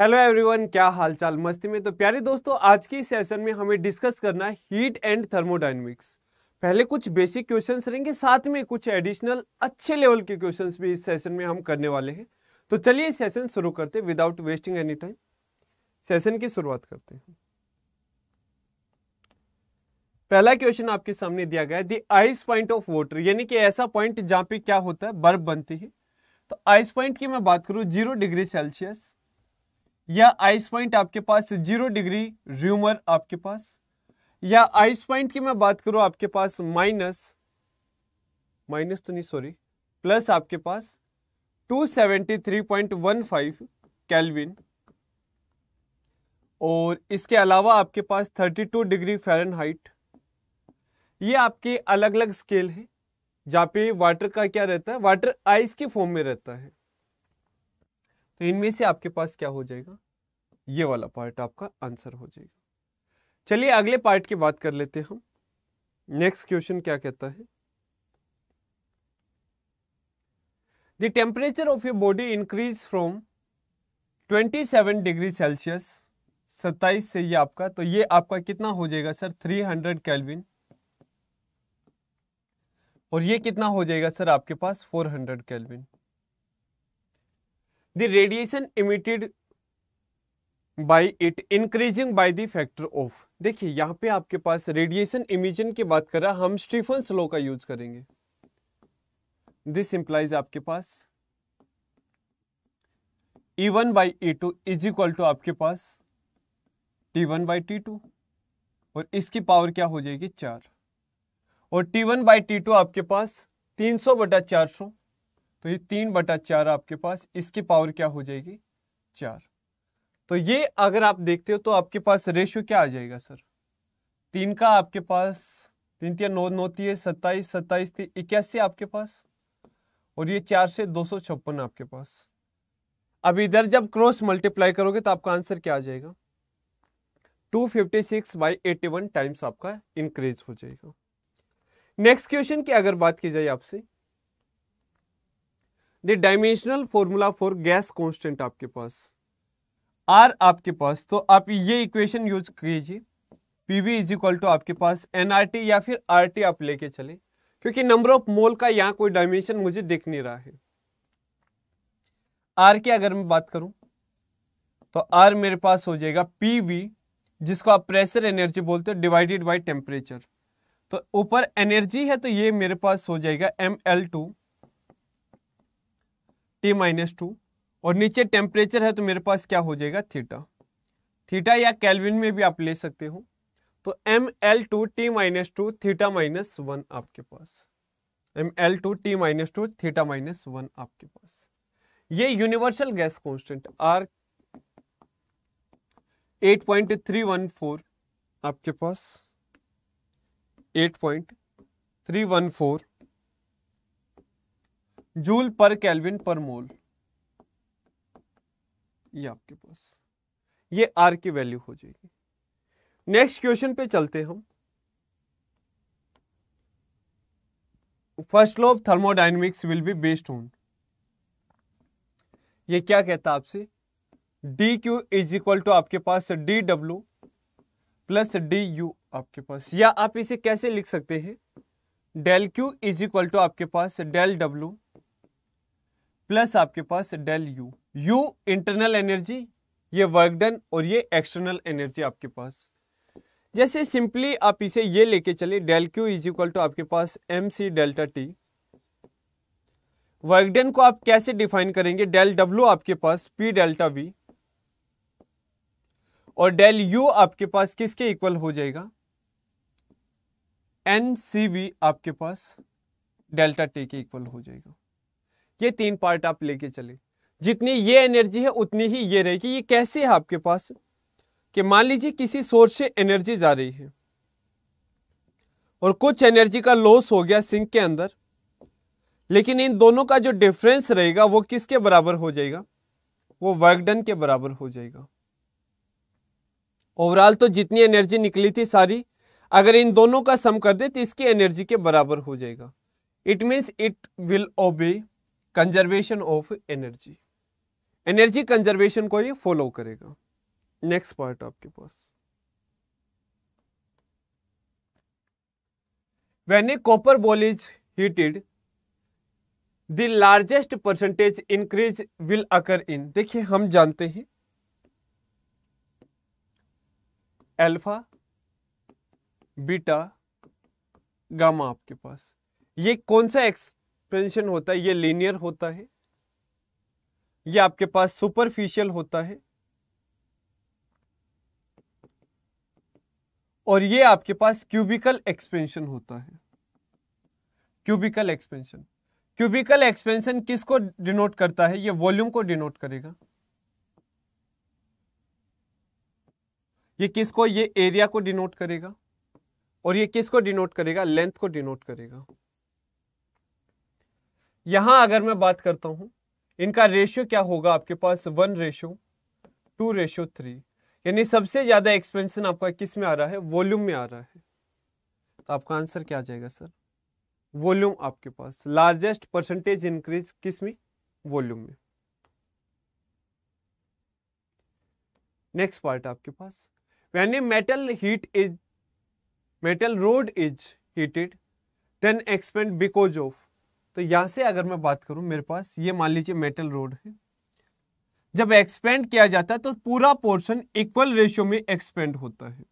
hello everyone क्या हालचाल मस्ती में तो प्यारे दोस्तों आज के सेशन में हमें डिस्कस करना है हीट एंड थर्मोडाइनमिक्स पहले कुछ बेसिक क्वेश्चंस रहेंगे साथ में कुछ एडिशनल अच्छे लेवल के क्वेश्चंस भी इस सेशन में हम करने वाले हैं तो चलिए सेशन शुरू करते without wasting any time session की शुरुआत करते हैं पहला क्वेश्चन आपके सामने दिया गया है the ice point of water यानी कि ऐसा पॉइंट जहां पे क्या होता है बर्फ बनती है तो आइस पॉइंट की मैं बात करूं जीरो डिग्री सेल्सियस या आइस पॉइंट आपके पास जीरो डिग्री र्यूमर आपके पास या आइस पॉइंट की मैं बात करूं आपके पास माइनस माइनस तो नहीं सॉरी प्लस आपके पास 273.15 केल्विन और इसके अलावा आपके पास 32 डिग्री फ़ारेनहाइट ये आपके अलग अलग स्केल है जहाँ पे वाटर का क्या रहता है वाटर आइस के फॉर्म में रहता है तो इनमें से आपके पास क्या हो जाएगा ये वाला पार्ट आपका आंसर हो जाएगा चलिए अगले पार्ट की बात कर लेते हैं हम नेक्स्ट क्वेश्चन क्या कहता है the temperature of your body increase from 27 degree Celsius 27 से ये आपका तो ये आपका कितना हो जाएगा सर 300 कैलविन और ये कितना हो जाएगा सर आपके पास 400 kelvin the radiation emitted by it increasing by the factor of देखिए यहां पे आपके पास रेडिएशन इमिजन की बात कर रहा हम स्टीफन स्लो का यूज करेंगे दिस इंप्लाइज आपके पास E one by E two is equal to आपके पास T one by T two और इसकी पावर क्या हो जाएगी चार और T one by T two आपके पास तीन सौ बटा चार सौ तो ये तीन बटा चार आपके पास इसकी पावर क्या हो जाएगी चार तो ये अगर आप देखते हो तो आपके पास रेशियो क्या आ जाएगा सर तीन का आपके पास तीन तीन नौ नौ तीय सत्ताईस सत्ताईस इक्यासी आपके पास और ये चार से दो सौ छप्पन आपके पास अब इधर जब क्रॉस मल्टीप्लाई करोगे तो आपका आंसर क्या आ जाएगा two fifty six by eighty one times आपका इंक्रीज हो जाएगा नेक्स्ट क्वेश्चन की अगर बात की जाए आपसे the dimensional formula for gas constant आपके पास आर आपके पास तो आप ये इक्वेशन यूज कीजिए P V is equal to आपके पास एनआरटी या फिर आर टी आप लेके चले क्योंकि नंबर ऑफ मोल का यहां कोई डायमेंशन मुझे दिख नहीं रहा है आर की अगर मैं बात करूं तो आर मेरे पास हो जाएगा पी वी जिसको आप प्रेशर एनर्जी बोलते हो डिवाइडेड बाई टेम्परेचर तो ऊपर एनर्जी है तो ये मेरे पास हो जाएगा M L two T minus two और नीचे टेम्परेचर है तो मेरे पास क्या हो जाएगा थीटा थीटा या कैलविन में भी आप ले सकते हो तो M L two T minus two theta minus one आपके पास M L two T minus two theta minus one आपके पास ये यूनिवर्सल गैस कॉन्स्टेंट आर 8.314 आपके पास 8.314 जूल पर कैलविन पर मोल ये आपके पास ये आर की वैल्यू हो जाएगी नेक्स्ट क्वेश्चन पे चलते हम first law of thermodynamics will be based on ये क्या कहता है आपसे D Q is equal to आपके पास D W plus D U आपके पास या आप इसे कैसे लिख सकते हैं del Q is equal to आपके पास डेल डब्ल्यू प्लस आपके पास del U U internal energy ये वर्क डन और ये एक्सटर्नल एनर्जी आपके पास जैसे सिंपली आप इसे ये लेके चले del Q is equal to आपके पास M C delta T work done को आप कैसे डिफाइन करेंगे डेल डब्ल्यू आपके पास पी डेल्टा वी और डेल यू आपके पास किसके इक्वल हो जाएगा एन सी वी आपके पास डेल्टा टी के इक्वल हो जाएगा ये तीन पार्ट आप लेके चले जितनी ये एनर्जी है उतनी ही ये रहेगी ये कैसे है आपके पास कि मान लीजिए किसी सोर्स से एनर्जी जा रही है और कुछ एनर्जी का लॉस हो गया सिंक के अंदर लेकिन इन दोनों का जो डिफरेंस रहेगा वो किसके बराबर हो जाएगा वो वर्क डन के बराबर हो जाएगा ओवरऑल तो जितनी एनर्जी निकली थी सारी अगर इन दोनों का सम कर दे तो इसकी एनर्जी के बराबर हो जाएगा it means it will obey conservation of energy energy conservation को ये फॉलो करेगा नेक्स्ट पार्ट आपके पास when a copper ball is heated the largest percentage increase will occur in देखिए हम जानते हैं एल्फा बीटा गामा आपके पास ये कौन सा एक्स एक्सपेंशन होता है ये लीनियर होता है ये आपके पास सुपरफिशियल होता है और ये आपके पास क्यूबिकल एक्सपेंशन होता है क्यूबिकल एक्सपेंशन क्यूबिकल एक्सपेंशन किसको डिनोट करता है ये वॉल्यूम को डिनोट करेगा ये किसको ये एरिया को डिनोट करेगा और ये किसको डिनोट करेगा लेंथ को डिनोट करेगा यहां अगर मैं बात करता हूं इनका रेशियो क्या होगा आपके पास one ratio two ratio three यानी सबसे ज़्यादा एक्सपेंशन आपका किस में आ रहा है वॉल्यूम में आ रहा है तो आपका आंसर क्या आ जाएगा सर वॉल्यूम आपके पास लार्जेस्ट परसेंटेज इंक्रीज किस में वॉल्यूम में नेक्स्ट पार्ट आपके पास यानी metal heat is metal rod is heated then expand because of तो यहां से अगर मैं बात करूं मेरे पास ये मान लीजिए मेटल रोड है जब एक्सपेंड किया जाता है तो पूरा पोर्शन इक्वल रेशियो में एक्सपेंड होता है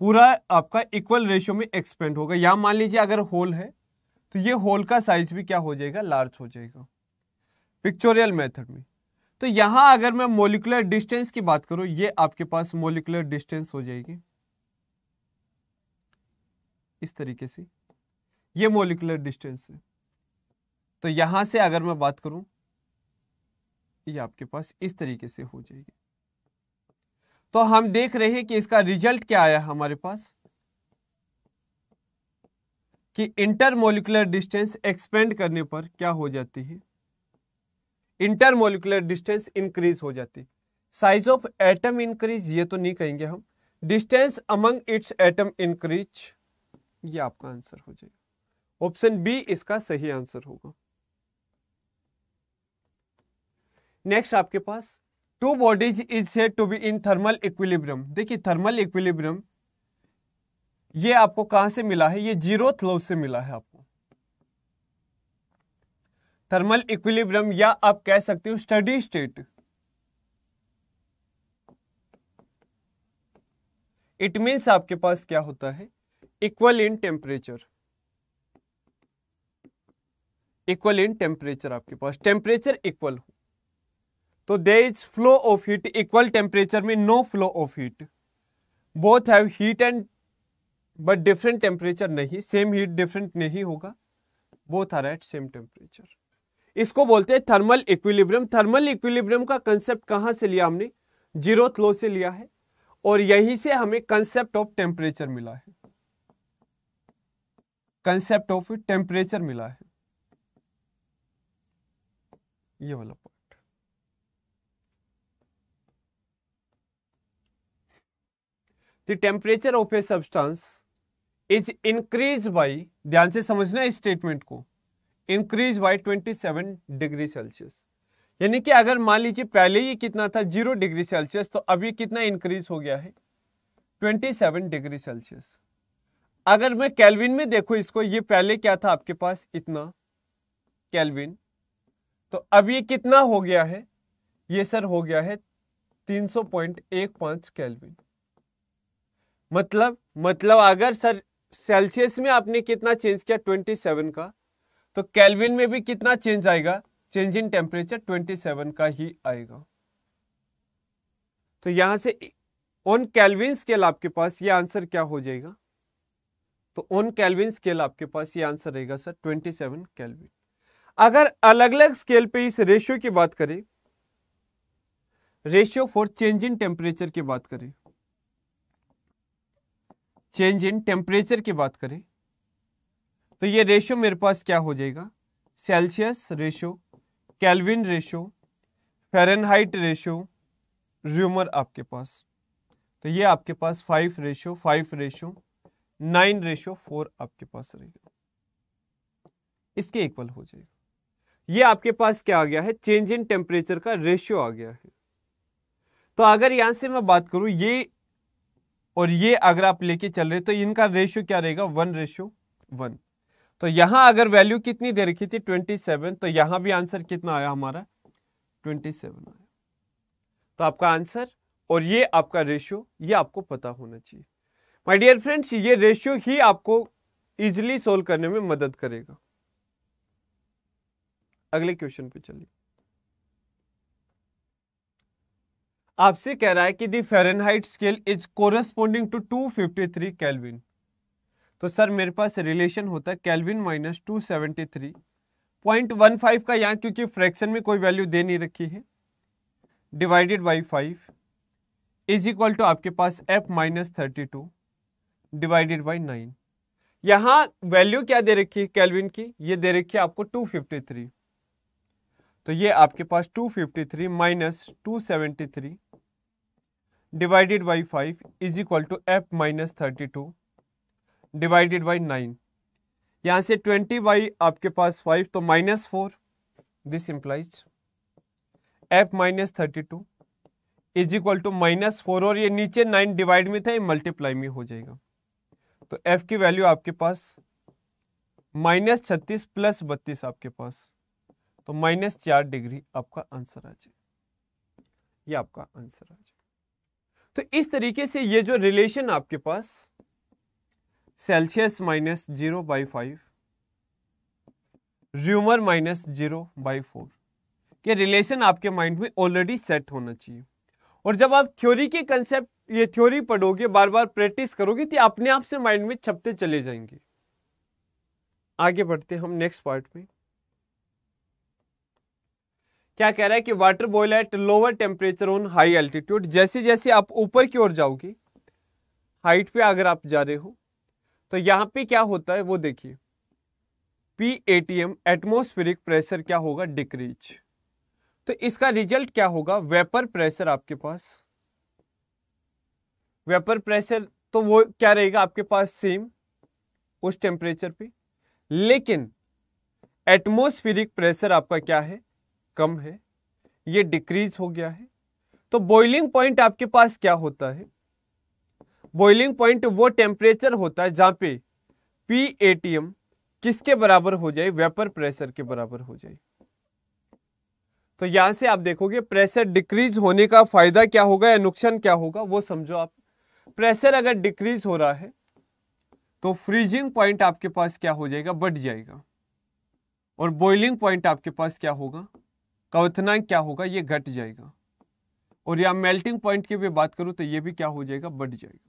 पूरा आपका इक्वल रेशियो में एक्सपेंड होगा यहां मान लीजिए अगर होल है तो ये होल का साइज भी क्या हो जाएगा लार्ज हो जाएगा पिक्चोरियल मेथड में तो यहां अगर मैं मोलिकुलर डिस्टेंस की बात करूं ये आपके पास मोलिकुलर डिस्टेंस हो जाएगी इस तरीके से ये मोलिकुलर डिस्टेंस है तो यहां से अगर मैं बात करूं ये आपके पास इस तरीके से हो जाएगी तो हम देख रहे हैं कि इसका रिजल्ट क्या आया हमारे पास कि इंटरमोलिकुलर डिस्टेंस एक्सपेंड करने पर क्या हो जाती है इंटरमोलिकुलर डिस्टेंस इंक्रीज हो जाती साइज ऑफ एटम इंक्रीज ये तो नहीं कहेंगे हम distance among its atom increase ये आपका आंसर हो जाएगा ऑप्शन बी इसका सही आंसर होगा नेक्स्ट आपके पास two bodies is said to be in thermal equilibrium देखिए थर्मल इक्विलिब्रियम ये आपको कहां से मिला है ये जीरो थ्लो से मिला है आपको थर्मल इक्विलिब्रियम या आप कह सकते हो स्टडी स्टेट इट मीन्स आपके पास क्या होता है equal in temperature equal in temperature आपके पास टेम्परेचर इक्वल हो तो there is flow of heat equal temperature में no flow of heat both have heat and but different temperature नहीं सेम हीट डिफरेंट नहीं होगा both are at same temperature इसको बोलते हैं थर्मल इक्विलिब्रियम थर्मल इक्विलिब्रियम का कंसेप्ट कहाँ से लिया हमने जीरो थ्लो से लिया है और यहीं से हमें कंसेप्ट ऑफ टेम्परेचर मिला है कंसेप्ट ऑफ टेम्परेचर मिला है ये वाला point the temperature of a substance is increased by ध्यान से समझना इस स्टेटमेंट को इंक्रीज बाय 27 डिग्री सेल्सियस यानी कि अगर मान लीजिए पहले ये कितना था जीरो डिग्री सेल्सियस तो अब ये कितना इंक्रीज हो गया है 27 डिग्री सेल्सियस अगर मैं कैलविन में देखो इसको ये पहले क्या था आपके पास इतना कैलविन तो अब ये कितना हो गया है ये सर हो गया है तीन सौ पॉइंट एक पांच कैलविन मतलब मतलब अगर सर सेल्सियस में आपने कितना चेंज किया ट्वेंटी सेवन का तो कैलविन में भी कितना चेंज आएगा change in temperature twenty seven का ही आएगा तो यहां से ऑन कैलविन स्केल आपके पास ये आंसर क्या हो जाएगा तो ऑन कैलविन स्केल आपके पास ये आंसर रहेगा सर ट्वेंटी सेवन कैलविन अगर अलग अलग स्केल पे इस रेशियो की बात करें ratio for change in temperature की बात करें चेंज इन टेम्परेचर की बात करें तो ये रेशियो मेरे पास क्या हो जाएगा Celsius ratio kelvin ratio Fahrenheit ratio Reaumur आपके पास तो ये आपके पास five ratio five ratio nine ratio four आपके पास रहेगा इसके इक्वल हो जाएगा ये आपके पास क्या आ गया है चेंज इन टेम्परेचर का रेशियो आ गया है तो अगर यहां से मैं बात करूं ये और ये अगर आप लेके चल रहे तो इनका रेशियो क्या रहेगा वन रेशियो वन तो यहां अगर वैल्यू कितनी दे रखी थी ट्वेंटी सेवन तो यहां भी आंसर कितना आया हमारा ट्वेंटी सेवन आया तो आपका आंसर और ये आपका रेशियो ये आपको पता होना चाहिए माय डियर फ्रेंड्स ये रेशियो ही आपको इजिली सॉल्व करने में मदद करेगा अगले क्वेश्चन पे चलिए आपसे कह रहा है कि the Fahrenheit scale is corresponding to 253 kelvin तो सर मेरे पास रिलेशन होता है kelvin minus two seventy three point one five का यहां क्योंकि फ्रैक्शन में कोई वैल्यू दे नहीं रखी है divided by five is equal to आपके पास F minus thirty two divided by nine यहां वैल्यू क्या दे रखी है कैलविन की ये दे रखी है आपको टू फिफ्टी थ्री तो ये आपके पास 253 minus two divided by five is equal to F minus thirty two divided by nine यहाँ से ट्वेंटी बाई आपके पास 5 तो minus four this implies F minus thirty two is equal to minus four और ये नीचे नाइन डिवाइड में था ये मल्टीप्लाई में हो जाएगा तो एफ की वैल्यू आपके पास माइनस छत्तीस प्लस बत्तीस आपके पास तो माइनस चार डिग्री आपका आंसर आ जाए ये आपका आंसर आ जाए तो इस तरीके से ये जो रिलेशन आपके पास Celsius minus zero by five Reaumur minus zero by four ये रिलेशन आपके माइंड में ऑलरेडी सेट होना चाहिए और जब आप थ्योरी के कंसेप्ट ये थ्योरी पढ़ोगे बार बार प्रैक्टिस करोगे तो अपने आप से माइंड में छपते चले जाएंगे आगे बढ़ते हम नेक्स्ट पार्ट में क्या कह रहा है कि water boil at lower temperature on high altitude जैसे जैसे आप ऊपर की ओर जाओगे हाइट पे अगर आप जा रहे हो तो यहाँ पे क्या होता है वो देखिए P A T M atmospheric pressure क्या होगा डिक्रीज तो इसका रिजल्ट क्या होगा वेपर प्रेशर आपके पास वेपर प्रेशर तो वो क्या रहेगा आपके पास सेम उस टेम्परेचर पे लेकिन एटमोस्फेरिक प्रेशर आपका क्या है कम है ये डिक्रीज हो गया है तो बॉइलिंग पॉइंट आपके पास क्या होता है बॉइलिंग पॉइंट वो टेम्परेचर होता है जहां पे पी एटीएम किसके बराबर हो जाए वेपर प्रेशर के बराबर हो जाए तो यहां से आप देखोगे प्रेशर डिक्रीज होने का फायदा क्या होगा या नुकसान क्या होगा वो समझो आप प्रेशर अगर डिक्रीज हो रहा है तो फ्रीजिंग पॉइंट आपके पास क्या हो जाएगा बढ़ जाएगा और बॉइलिंग पॉइंट आपके पास क्या होगा का क्या होगा ये घट जाएगा और या मेल्टिंग पॉइंट की भी बात करूं तो ये भी क्या हो जाएगा बढ़ जाएगा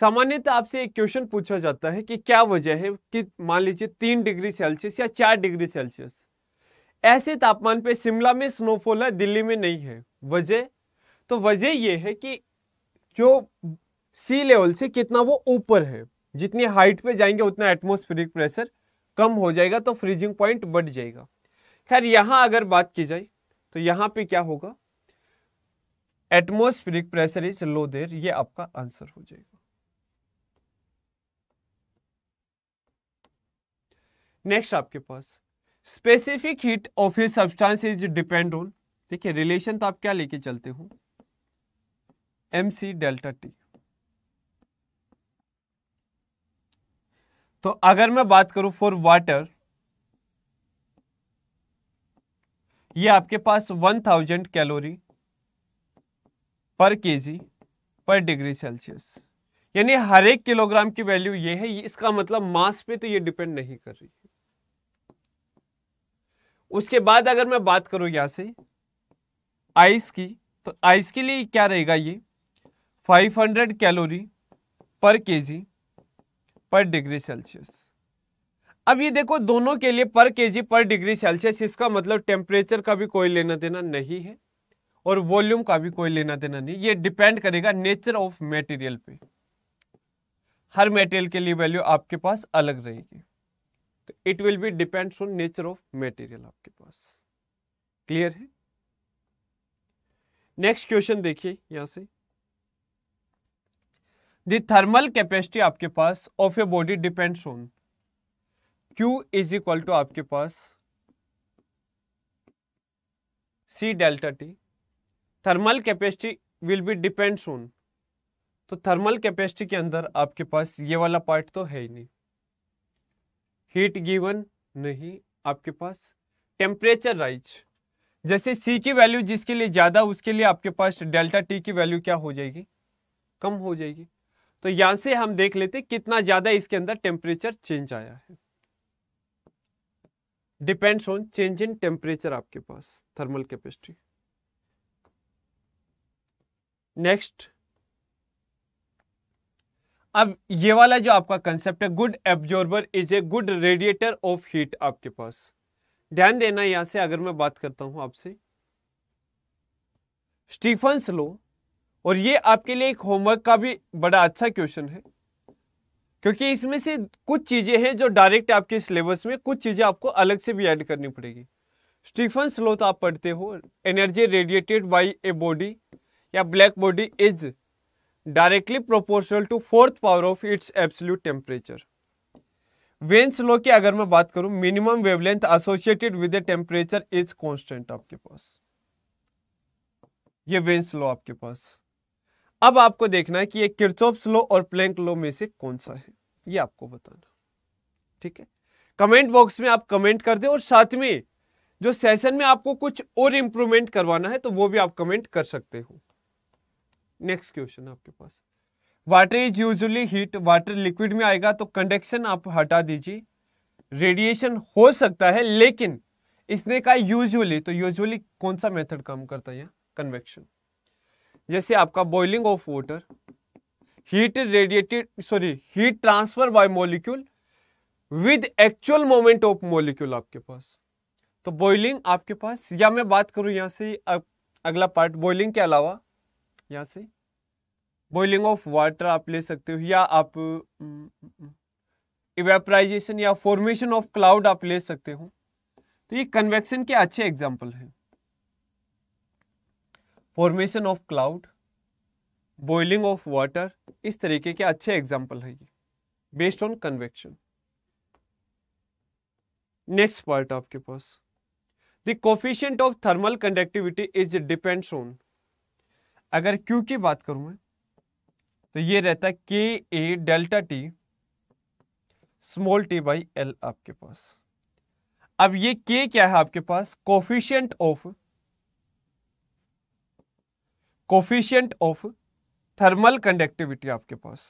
सामान्यतः आपसे एक क्वेश्चन पूछा जाता है कि क्या वजह है कि मान लीजिए तीन डिग्री सेल्सियस या चार डिग्री सेल्सियस ऐसे तापमान पे शिमला में स्नोफॉल है दिल्ली में नहीं है वजह तो वजह यह है कि जो सी लेवल से कितना वो ऊपर है जितनी हाइट पे जाएंगे उतना एटमोस्फेरिक प्रेशर कम हो जाएगा तो फ्रीजिंग पॉइंट बढ़ जाएगा खैर यहां अगर बात की जाए तो यहां पे क्या होगा atmospheric pressure is low there ये आपका आंसर हो जाएगा नेक्स्ट आपके पास specific heat of a substance is depend on देखिए रिलेशन तो आप क्या लेके चलते हो एम सी डेल्टा टी तो अगर मैं बात करूं फॉर वाटर ये आपके पास वन थाउजेंड कैलोरी पर केजी पर डिग्री सेल्सियस यानी हर एक किलोग्राम की वैल्यू ये है इसका मतलब मास पे तो ये डिपेंड नहीं कर रही है उसके बाद अगर मैं बात करूं यहां से आइस की तो आइस के लिए क्या रहेगा ये 500 कैलोरी पर केजी पर डिग्री सेल्सियस अब ये देखो दोनों के लिए पर केजी पर डिग्री सेल्सियस इसका मतलब टेम्परेचर का भी कोई लेना देना नहीं है और वॉल्यूम का भी कोई लेना देना नहीं ये डिपेंड करेगा नेचर ऑफ मेटेरियल पे हर मेटेरियल के लिए वैल्यू आपके पास अलग रहेगी तो it will be depends on nature of material आपके पास क्लियर है नेक्स्ट क्वेश्चन देखिए यहां से दर्मल थर्मल कैपेसिटी आपके पास of a body depends on Q is equal to आपके पास C delta T thermal capacity will be depend on तो थर्मल कैपेसिटी के अंदर आपके पास ये वाला पार्ट तो है ही नहीं हीट गिवन नहीं आपके पास टेम्परेचर राइज जैसे C की वैल्यू जिसके लिए ज़्यादा उसके लिए आपके पास डेल्टा T की वैल्यू क्या हो जाएगी कम हो जाएगी तो यहां से हम देख लेते कितना ज़्यादा इसके अंदर टेम्परेचर चेंज आया है depends on change in temperature आपके पास थर्मल कैपेसिटी नेक्स्ट अब ये वाला जो आपका कंसेप्ट है good absorber is a good radiator of heat आपके पास ध्यान देना यहां से अगर मैं बात करता हूं आपसे स्टीफन स्लो और ये आपके लिए एक होमवर्क का भी बड़ा अच्छा क्वेश्चन है क्योंकि इसमें से कुछ चीज़ें हैं जो डायरेक्ट आपके सिलेबस में कुछ चीज़ें आपको अलग से भी ऐड करनी पड़ेगी स्टीफन तो आप पढ़ते हो energy radiated by a body या black body is directly proportional to fourth power of its absolute temperature Wien's law की अगर मैं बात करूं minimum wavelength associated with temperature is constant आपके पास ये वेन स्लो आपके पास अब आपको देखना है कि ये किरचोप्स लो और प्लैंक लो में से कौन सा है ये आपको बताना ठीक है कमेंट बॉक्स में आप कमेंट कर दे और साथ में जो सेशन में आपको कुछ और इंप्रूवमेंट करवाना है तो वो भी आप कमेंट कर सकते हो नेक्स्ट क्वेश्चन आपके पास water is usually heat water liquid में आएगा तो कंडक्शन आप हटा दीजिए रेडिएशन हो सकता है लेकिन इसने कहा यूजुअली तो यूजुअली कौन सा मेथड काम करता है यहाँ कन्वेक्शन जैसे आपका boiling of water heat radiated sorry heat transfer by molecule with actual moment of molecule आपके पास तो बॉइलिंग आपके पास या मैं बात करूं यहां से अगला पार्ट बॉइलिंग के अलावा यहां से बॉइलिंग ऑफ वाटर आप ले सकते हो या आप इवेपराइजेशन या फॉर्मेशन ऑफ क्लाउड आप ले सकते हो तो ये कन्वेक्शन के अच्छे एग्जाम्पल हैं formation of cloud boiling of water इस तरीके के अच्छे एग्जाम्पल है ये based on convection next part आपके पास the coefficient of thermal conductivity is depends on अगर क्यू की बात करूं मैं तो ये रहता है K A delta T small T by L आपके पास अब ये के क्या है आपके पास coefficient of coefficient of thermal conductivity आपके पास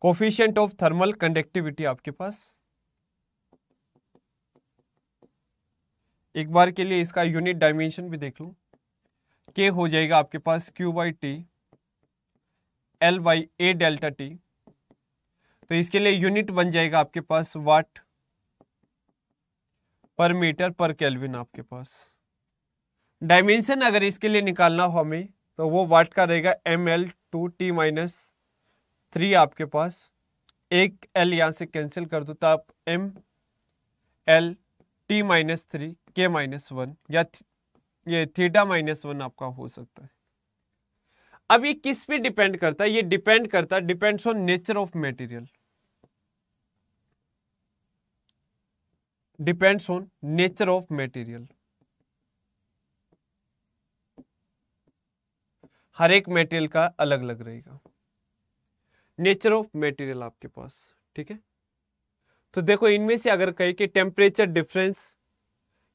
कोफिशियंट ऑफ थर्मल कंडक्टिविटी आपके पास एक बार के लिए इसका यूनिट डायमेंशन भी देख लू के हो जाएगा आपके पास Q by T L by A delta T तो इसके लिए यूनिट बन जाएगा आपके पास वाट पर मीटर पर केल्विन आपके पास डायमेंशन अगर इसके लिए निकालना हो हमें तो वो वाट का रहेगा M L two T minus three आपके पास एक एल यहाँ से कैंसिल कर दो तो आप M L T minus three के माइनस वन या ये थीटा माइनस वन आपका हो सकता है अब ये किस पे डिपेंड करता है ये डिपेंड करता है depends on nature of material depends on nature of material हर एक मेटेरियल का अलग अलग रहेगा नेचर ऑफ मेटेरियल आपके पास ठीक है तो देखो इनमें से अगर कहें कि टेम्परेचर डिफरेंस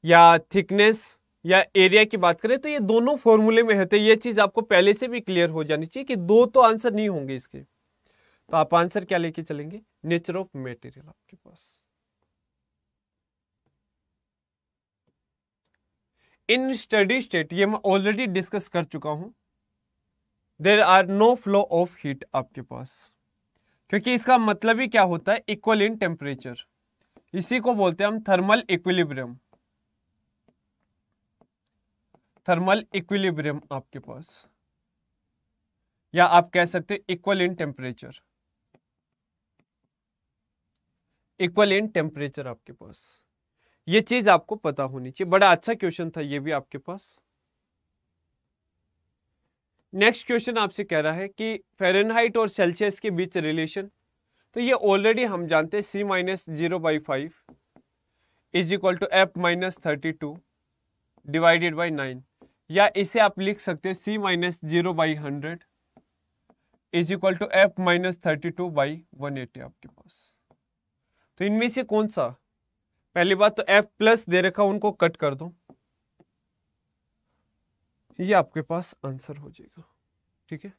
या थिकनेस या एरिया की बात करें तो ये दोनों फॉर्मूले में होते हैं ये चीज़ आपको पहले से भी क्लियर हो जानी चाहिए कि दो तो आंसर नहीं होंगे इसके तो आप आंसर क्या लेके चलेंगे नेचर ऑफ मेटेरियल आपके पास इन स्टडी स्टेट ये मैं ऑलरेडी डिस्कस कर चुका हूं there are no flow of heat आपके पास क्योंकि इसका मतलब ही क्या होता है इक्वल इन टेम्परेचर इसी को बोलते हैं हम थर्मल इक्विलिब्रियम थर्मल इक्विलिब्रियम आपके पास या आप कह सकते हैं equal in temperature equal in temperature आपके पास ये चीज आपको पता होनी चाहिए बड़ा अच्छा क्वेश्चन था ये भी आपके पास नेक्स्ट क्वेश्चन आपसे कह रहा है कि फेरनहाइट और सेल्सियस के बीच रिलेशन तो ये ऑलरेडी हम जानते हैं C minus zero by five is equal to F minus thirty two divided by nine या इसे आप लिख सकते हैं C minus zero by hundred is equal to F minus thirty two by one eighty आपके पास तो इनमें से कौन सा पहली बात तो एफ प्लस दे रखा उनको कट कर दो ये आपके पास आंसर हो जाएगा ठीक है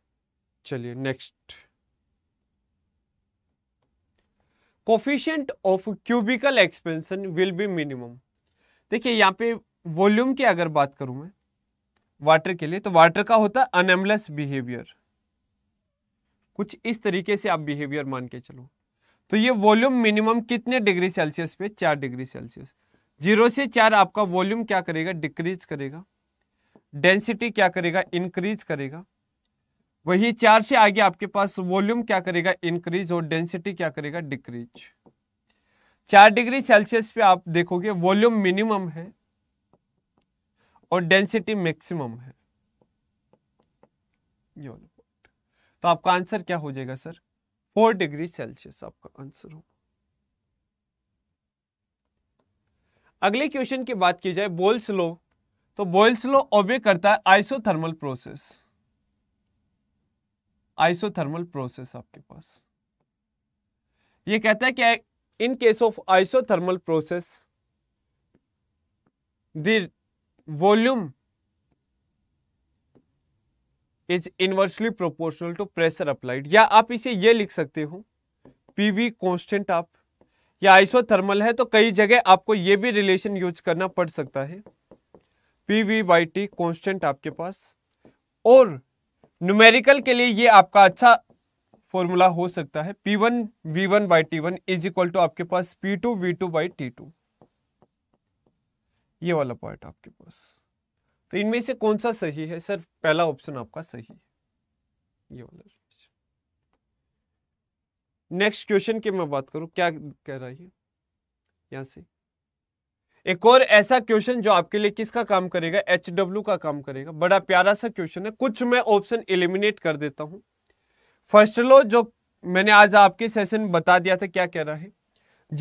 चलिए next coefficient of cubical expansion will be minimum देखिए यहां पे वॉल्यूम की अगर बात करूं मैं वाटर के लिए तो वाटर का होता है अनएमलेस बिहेवियर कुछ इस तरीके से आप बिहेवियर मान के चलो तो ये वॉल्यूम मिनिमम कितने डिग्री सेल्सियस पे चार डिग्री सेल्सियस जीरो से चार आपका वॉल्यूम क्या करेगा डिक्रीज करेगा डेंसिटी क्या करेगा इंक्रीज करेगा वही चार से आगे आपके पास वॉल्यूम क्या करेगा इंक्रीज और डेंसिटी क्या करेगा डिक्रीज चार डिग्री सेल्सियस पे आप देखोगे वॉल्यूम मिनिमम है और डेंसिटी मैक्सिमम है तो आपका आंसर क्या हो जाएगा सर फोर डिग्री सेल्सियस आपका आंसर होगा अगले क्वेश्चन की बात की जाए बोल्स लो तो बॉयल्स लो ओबे करता है आइसोथर्मल प्रोसेस आइसोथर्मल प्रोसेस आपके पास ये कहता है कि in case of isothermal process the volume is inversely proportional to pressure applied या आप इसे ये लिख सकते हो पीवी कांस्टेंट आप या आइसोथर्मल है तो कई जगह आपको ये भी रिलेशन यूज करना पड़ सकता है P V by T constant आपके पास और न्यूमेरिकल के लिए ये आपका अच्छा फॉर्मूला हो सकता है P one V one by T one is equal to आपके पास P two V two by T two ये वाला पॉइंट आपके पास तो इनमें से कौन सा सही है सर पहला ऑप्शन आपका सही है ये वाला नेक्स्ट क्वेश्चन की मैं बात करूं क्या कह रहा है यहां से एक और ऐसा क्वेश्चन जो आपके लिए किसका काम करेगा एच डब्ल्यू का काम करेगा बड़ा प्यारा सा क्वेश्चन है कुछ मैं ऑप्शन एलिमिनेट कर देता हूं फर्स्ट लो जो मैंने आज आपके सेशन बता दिया था क्या कह रहा है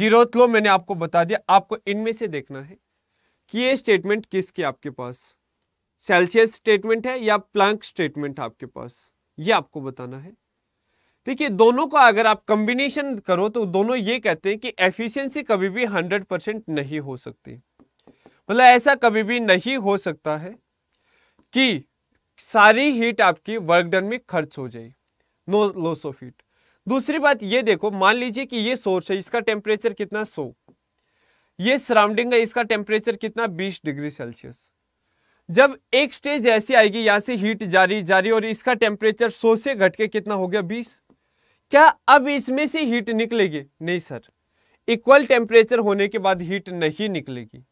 जीरोथ लो मैंने आपको बता दिया आपको इनमें से देखना है कि ये स्टेटमेंट किसकी आपके पास सेल्सियस स्टेटमेंट है या प्लांक स्टेटमेंट है आपके पास ये आपको बताना है देखिए दोनों का अगर आप कम्बिनेशन करो तो दोनों ये कहते हैं कि एफिशिएंसी कभी भी 100 परसेंट नहीं हो सकती मतलब ऐसा कभी भी नहीं हो सकता है कि सारी हीट आपकी वर्क डन में खर्च हो जाए नो लो सो हीट दूसरी बात ये देखो मान लीजिए कि ये सोर्स है इसका टेम्परेचर कितना सो ये सराउंडिंग है इसका टेम्परेचर कितना बीस डिग्री सेल्सियस जब एक स्टेज ऐसी आएगी यहां से हीट जारी जारी और इसका टेम्परेचर 100 से घट के कितना हो गया बीस क्या अब इसमें से हीट निकलेगी नहीं सर इक्वल टेम्परेचर होने के बाद हीट नहीं निकलेगी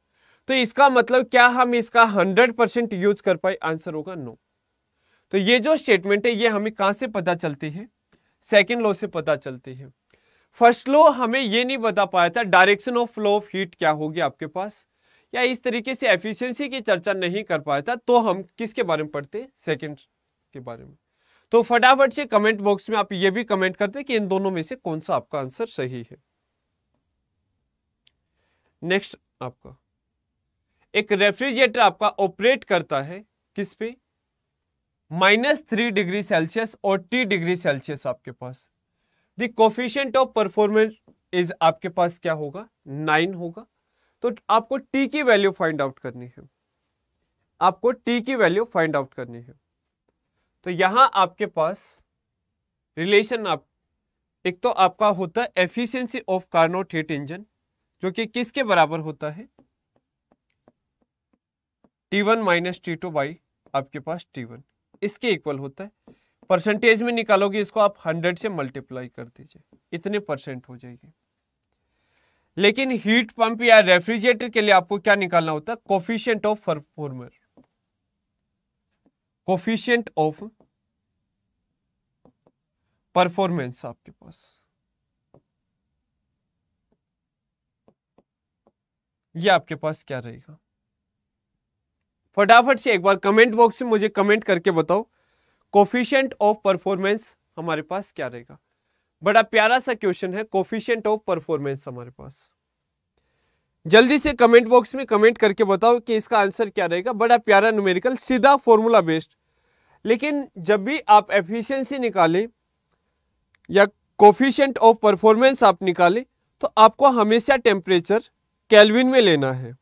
तो इसका मतलब क्या हम इसका 100 परसेंट यूज कर पाए आंसर होगा नो तो ये जो स्टेटमेंट है ये हमें कहां से पता चलती है सेकेंड लॉ से पता चलती है फर्स्ट लॉ हमें ये नहीं बता पाया था direction of flow of heat क्या होगी आपके पास या इस तरीके से एफिशिएंसी की चर्चा नहीं कर पाया था तो हम किसके बारे में पढ़ते सेकंड के बारे में तो फटाफट से कमेंट बॉक्स में आप ये भी कमेंट करते कि इन दोनों में से कौन सा आपका आंसर सही है नेक्स्ट आपका एक रेफ्रिजरेटर आपका ऑपरेट करता है किस पे माइनस थ्री डिग्री सेल्सियस और टी डिग्री सेल्सियस आपके पास दफिशियंट ऑफ परफॉर्मेंस इज आपके पास क्या होगा नाइन होगा तो आपको टी की वैल्यू फाइंड आउट करनी है आपको टी की वैल्यू फाइंड आउट करनी है तो यहां आपके पास रिलेशन आप एक तो आपका होता है efficiency of Carnot heat engine जो कि किसके बराबर होता है T one minus T two by आपके पास टी वन इसके इक्वल होता है परसेंटेज में निकालोगे इसको आप हंड्रेड से मल्टीप्लाई कर दीजिए इतने परसेंट हो जाएगी लेकिन हीट पंप या रेफ्रिजरेटर के लिए आपको क्या निकालना होता है coefficient of performer coefficient of performance आपके पास ये आपके पास क्या रहेगा फटाफट से एक बार कमेंट बॉक्स में मुझे कमेंट करके बताओ कोफिशियंट ऑफ परफॉर्मेंस हमारे पास क्या रहेगा बड़ा प्यारा सा क्वेश्चन है कोफिशियंट ऑफ परफॉर्मेंस हमारे पास जल्दी से कमेंट बॉक्स में कमेंट करके बताओ कि इसका आंसर क्या रहेगा बड़ा प्यारा न्यूमेरिकल सीधा फॉर्मूला बेस्ड लेकिन जब भी आप एफिशिएंसी निकालें या कोफिशेंट ऑफ परफॉर्मेंस आप निकालें तो आपको हमेशा टेम्परेचर कैलविन में लेना है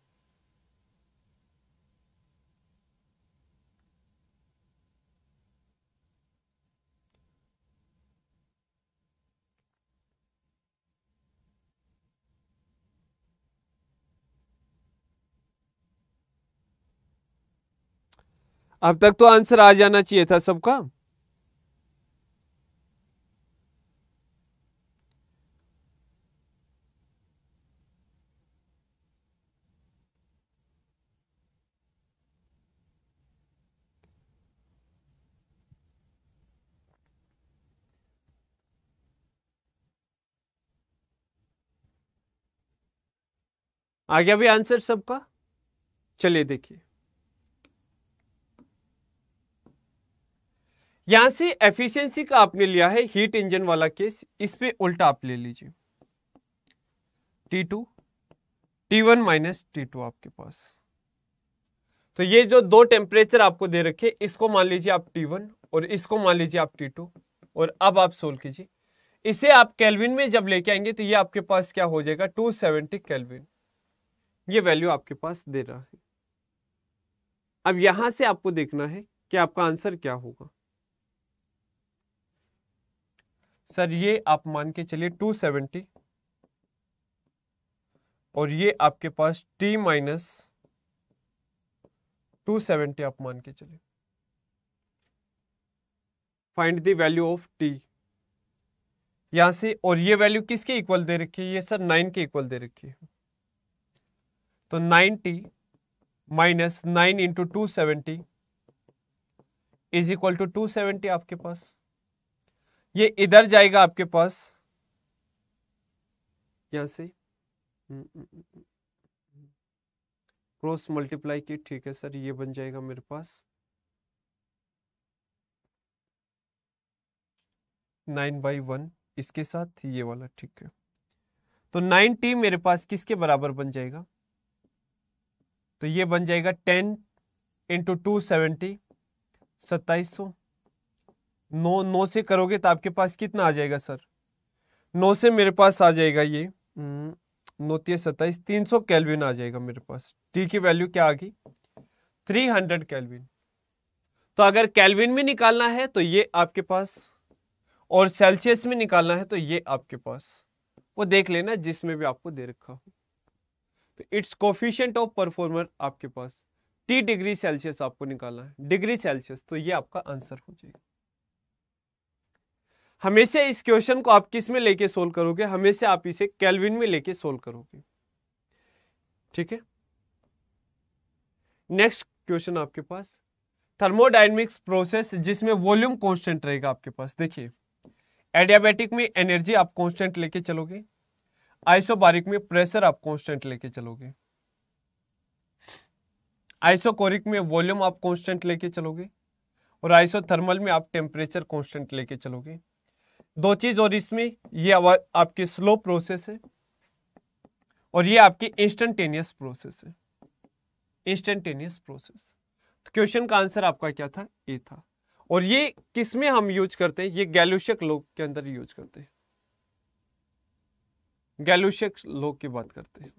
अब तक तो आंसर आ जाना चाहिए था सबका आ गया भी आंसर सबका चलिए देखिए यहां से एफिशिएंसी का आपने लिया है हीट इंजन वाला केस इस पे उल्टा आप ले लीजिए T two T one minus T two आपके पास तो ये जो दो टेम्परेचर आपको दे रखे इसको मान लीजिए आप टी वन और इसको मान लीजिए आप टी टू और अब आप सोल्व कीजिए इसे आप केल्विन में जब लेके आएंगे तो ये आपके पास क्या हो जाएगा टू सेवेंटी केल्विन ये वैल्यू आपके पास दे रहा है अब यहां से आपको देखना है कि आपका आंसर क्या होगा सर ये आप मान के चलिए 270 और ये आपके पास t माइनस 270 आप मान के चलिए find the value of t यहां से और ये वैल्यू किसके इक्वल दे रखी है ये सर 9 के इक्वल दे रखी है तो 90 minus nine into two seventy is equal to two seventy आपके पास ये इधर जाएगा आपके पास यहां से क्रॉस मल्टीप्लाई की ठीक है सर ये बन जाएगा मेरे पास नाइन बाई वन इसके साथ ये वाला ठीक है तो नाइन टी मेरे पास किसके बराबर बन जाएगा तो ये बन जाएगा टेन इंटू टू सेवेंटी सत्ताईस सौ नौ नौ से करोगे तो आपके पास कितना आ जाएगा सर नौ से मेरे पास आ जाएगा ये हम्म, नौतीय सत्ताईस तीन सौ कैलविन आ जाएगा मेरे पास टी की वैल्यू क्या आ गई थ्री हंड्रेड कैलविन तो अगर कैलविन में निकालना है तो ये आपके पास और सेल्सियस में निकालना है तो ये आपके पास वो देख लेना जिसमें भी आपको दे रखा हो तो इट्स कोफिशियंट ऑफ परफॉर्मर आपके पास टी डिग्री सेल्सियस आपको निकालना है डिग्री सेल्सियस तो ये आपका आंसर हो जाएगा हमेशा इस क्वेश्चन को आप किस में लेके सोल्व करोगे हमेशा आप इसे कैलविन में लेके सोल्व करोगे ठीक है नेक्स्ट क्वेश्चन आपके पास थर्मोडाइनमिक्स प्रोसेस जिसमें वॉल्यूम कांस्टेंट रहेगा आपके पास देखिए एडियाबेटिक में एनर्जी आप कांस्टेंट लेके चलोगे आइसोबारिक में प्रेशर आप कांस्टेंट लेके चलोगे आइसोकोरिक में वॉल्यूम आप कांस्टेंट लेके चलोगे और आइसोथर्मल में आप टेम्परेचर कांस्टेंट लेके चलोगे दो चीज और इसमें ये आपकी स्लो प्रोसेस है और ये आपकी इंस्टेंटेनियस प्रोसेस है इंस्टेंटेनियस प्रोसेस तो क्वेश्चन का आंसर आपका क्या था ए था और ये किस में हम यूज करते हैं ये गैल्यूशियक लोग के अंदर यूज करते हैं गैल्यूशियक लोग की बात करते हैं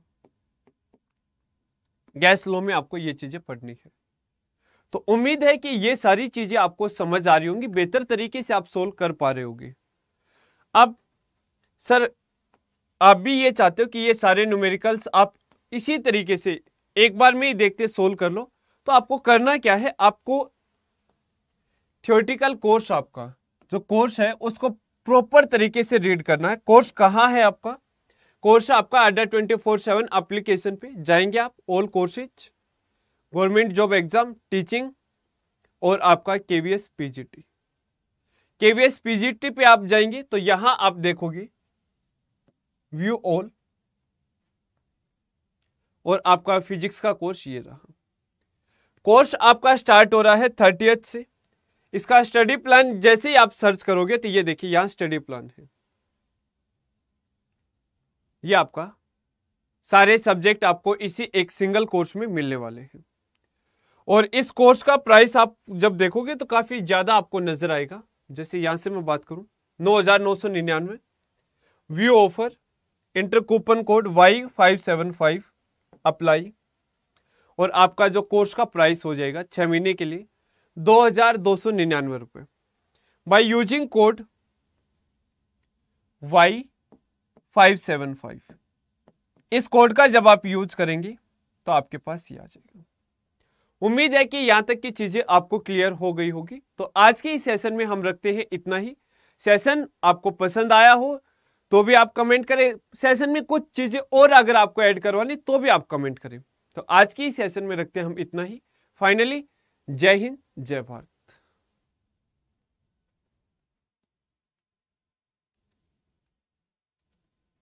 गैस लो में आपको ये चीजें पढ़नी है तो उम्मीद है कि ये सारी चीजें आपको समझ आ रही होंगी बेहतर तरीके से आप सोल्व कर पा रहे होंगे अब सर आप भी ये चाहते हो कि ये सारे न्यूमेरिकल्स आप इसी तरीके से एक बार में ही देखते सोल्व कर लो तो आपको करना क्या है आपको थियोरटिकल कोर्स आपका जो कोर्स है उसको प्रॉपर तरीके से रीड करना है कोर्स कहाँ है आपका कोर्स आपका अड्डा ट्वेंटी फोर सेवन अप्लीकेशन पे जाएंगे आप all courses government job exam teaching और आपका K V S P G T KVS PGT पे आप जाएंगे तो यहां आप देखोगे व्यू ऑल और आपका फिजिक्स का कोर्स ये रहा कोर्स आपका स्टार्ट हो रहा है थर्टीएथ से इसका स्टडी प्लान जैसे ही आप सर्च करोगे तो ये देखिए यहाँ स्टडी प्लान है ये आपका सारे सब्जेक्ट आपको इसी एक सिंगल कोर्स में मिलने वाले हैं और इस कोर्स का प्राइस आप जब देखोगे तो काफ़ी ज़्यादा आपको नज़र आएगा जैसे यहां से मैं बात करूं नौ हज़ार नौ सौ निन्यानवे view offer enter coupon code Y five seven five apply और आपका जो कोर्स का प्राइस हो जाएगा छह महीने के लिए दो हज़ार दो सौ निन्यानवे रुपये by using code Y five seven five इस कोड का जब आप यूज करेंगे तो आपके पास ये आ जाएगा उम्मीद है कि यहाँ तक की चीज़ें आपको क्लियर हो गई होगी तो आज के इस सेशन में हम रखते हैं इतना ही सेशन आपको पसंद आया हो तो भी आप कमेंट करें सेशन में कुछ चीज़ें और अगर आपको ऐड करवानी तो भी आप कमेंट करें तो आज के इस सेशन में रखते हैं हम इतना ही फाइनली जय हिंद जय भारत